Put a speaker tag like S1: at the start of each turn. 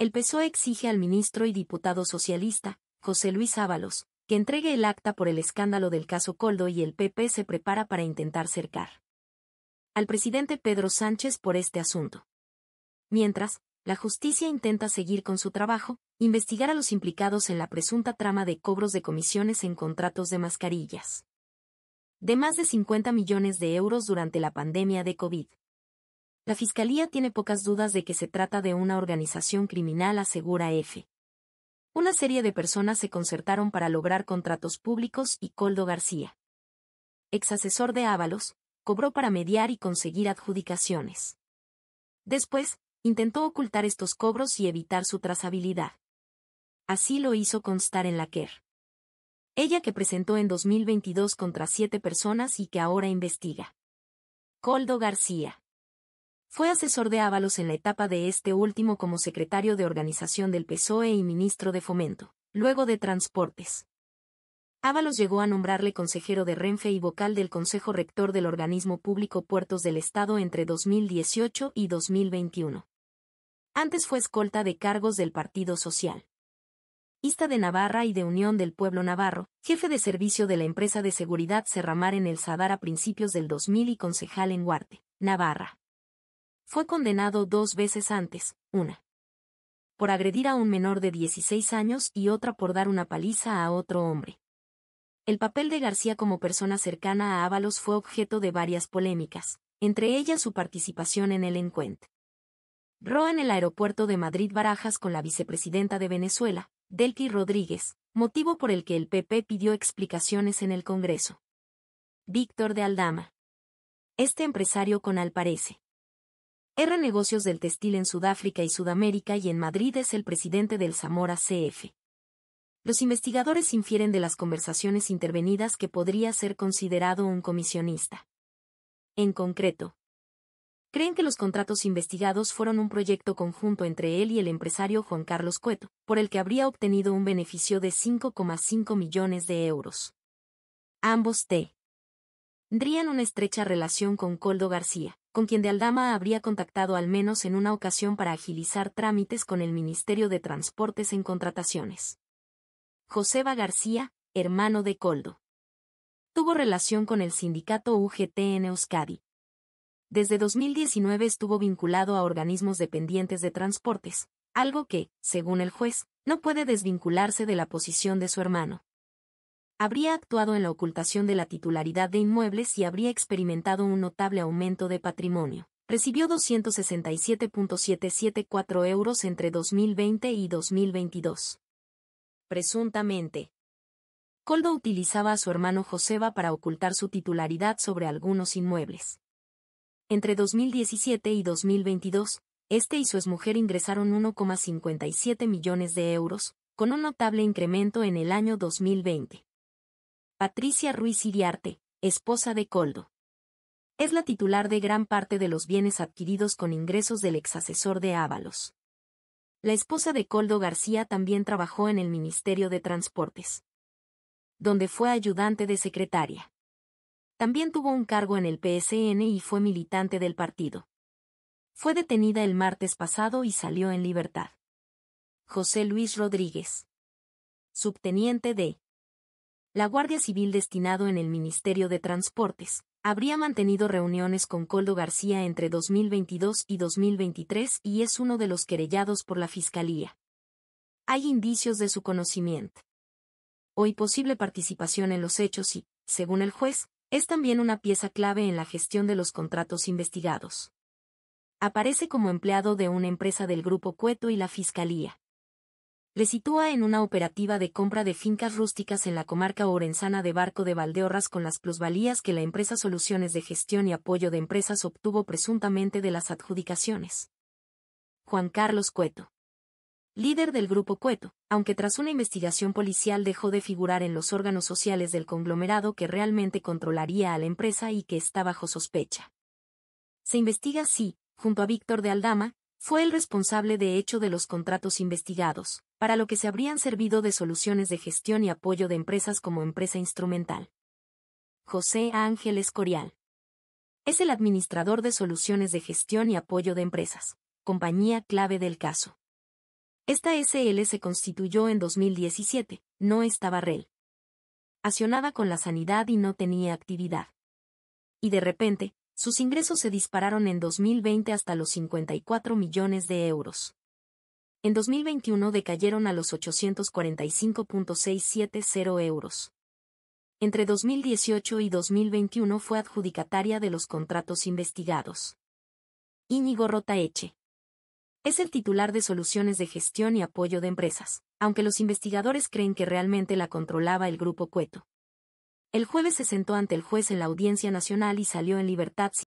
S1: El PSOE exige al ministro y diputado socialista, José Luis Ábalos, que entregue el acta por el escándalo del caso Coldo y el PP se prepara para intentar cercar al presidente Pedro Sánchez por este asunto. Mientras, la justicia intenta seguir con su trabajo, investigar a los implicados en la presunta trama de cobros de comisiones en contratos de mascarillas. De más de 50 millones de euros durante la pandemia de COVID. La Fiscalía tiene pocas dudas de que se trata de una organización criminal, asegura F. Una serie de personas se concertaron para lograr contratos públicos y Coldo García, ex asesor de Ábalos, cobró para mediar y conseguir adjudicaciones. Después, intentó ocultar estos cobros y evitar su trazabilidad. Así lo hizo constar en la QUER. Ella que presentó en 2022 contra siete personas y que ahora investiga. Coldo García. Fue asesor de Ábalos en la etapa de este último como secretario de organización del PSOE y ministro de Fomento, luego de Transportes. Ábalos llegó a nombrarle consejero de Renfe y vocal del Consejo Rector del Organismo Público Puertos del Estado entre 2018 y 2021. Antes fue escolta de cargos del Partido Social. Ista de Navarra y de Unión del Pueblo Navarro, jefe de servicio de la empresa de seguridad cerramar en el Sadar a principios del 2000 y concejal en Huarte, Navarra fue condenado dos veces antes, una por agredir a un menor de 16 años y otra por dar una paliza a otro hombre. El papel de García como persona cercana a Ábalos fue objeto de varias polémicas, entre ellas su participación en el encuentro. Roa en el aeropuerto de Madrid Barajas con la vicepresidenta de Venezuela, Delqui Rodríguez, motivo por el que el PP pidió explicaciones en el Congreso. Víctor de Aldama. Este empresario con al parece R Negocios del Textil en Sudáfrica y Sudamérica y en Madrid es el presidente del Zamora CF. Los investigadores infieren de las conversaciones intervenidas que podría ser considerado un comisionista. En concreto, creen que los contratos investigados fueron un proyecto conjunto entre él y el empresario Juan Carlos Cueto, por el que habría obtenido un beneficio de 5,5 millones de euros. Ambos tendrían una estrecha relación con Coldo García, con quien de Aldama habría contactado al menos en una ocasión para agilizar trámites con el Ministerio de Transportes en contrataciones. Joseba García, hermano de Coldo. Tuvo relación con el sindicato UGT en Euskadi. Desde 2019 estuvo vinculado a organismos dependientes de transportes, algo que, según el juez, no puede desvincularse de la posición de su hermano habría actuado en la ocultación de la titularidad de inmuebles y habría experimentado un notable aumento de patrimonio. Recibió 267.774 euros entre 2020 y 2022. Presuntamente. Coldo utilizaba a su hermano Joseba para ocultar su titularidad sobre algunos inmuebles. Entre 2017 y 2022, este y su exmujer ingresaron 1,57 millones de euros, con un notable incremento en el año 2020. Patricia Ruiz Iriarte, esposa de Coldo. Es la titular de gran parte de los bienes adquiridos con ingresos del exasesor de Ábalos. La esposa de Coldo García también trabajó en el Ministerio de Transportes, donde fue ayudante de secretaria. También tuvo un cargo en el PSN y fue militante del partido. Fue detenida el martes pasado y salió en libertad. José Luis Rodríguez. Subteniente de la Guardia Civil destinado en el Ministerio de Transportes, habría mantenido reuniones con Coldo García entre 2022 y 2023 y es uno de los querellados por la Fiscalía. Hay indicios de su conocimiento. Hoy posible participación en los hechos y, según el juez, es también una pieza clave en la gestión de los contratos investigados. Aparece como empleado de una empresa del Grupo Cueto y la Fiscalía se sitúa en una operativa de compra de fincas rústicas en la comarca orenzana de Barco de Valdeorras con las plusvalías que la empresa Soluciones de Gestión y Apoyo de Empresas obtuvo presuntamente de las adjudicaciones. Juan Carlos Cueto. Líder del grupo Cueto, aunque tras una investigación policial dejó de figurar en los órganos sociales del conglomerado que realmente controlaría a la empresa y que está bajo sospecha. Se investiga si, junto a Víctor de Aldama, fue el responsable de hecho de los contratos investigados, para lo que se habrían servido de soluciones de gestión y apoyo de empresas como empresa instrumental. José Ángel Escorial. Es el administrador de soluciones de gestión y apoyo de empresas, compañía clave del caso. Esta SL se constituyó en 2017, no estaba rel. Acionada con la sanidad y no tenía actividad. Y de repente, sus ingresos se dispararon en 2020 hasta los 54 millones de euros. En 2021 decayeron a los 845.670 euros. Entre 2018 y 2021 fue adjudicataria de los contratos investigados. Íñigo Eche Es el titular de soluciones de gestión y apoyo de empresas, aunque los investigadores creen que realmente la controlaba el grupo Cueto. El jueves se sentó ante el juez en la Audiencia Nacional y salió en libertad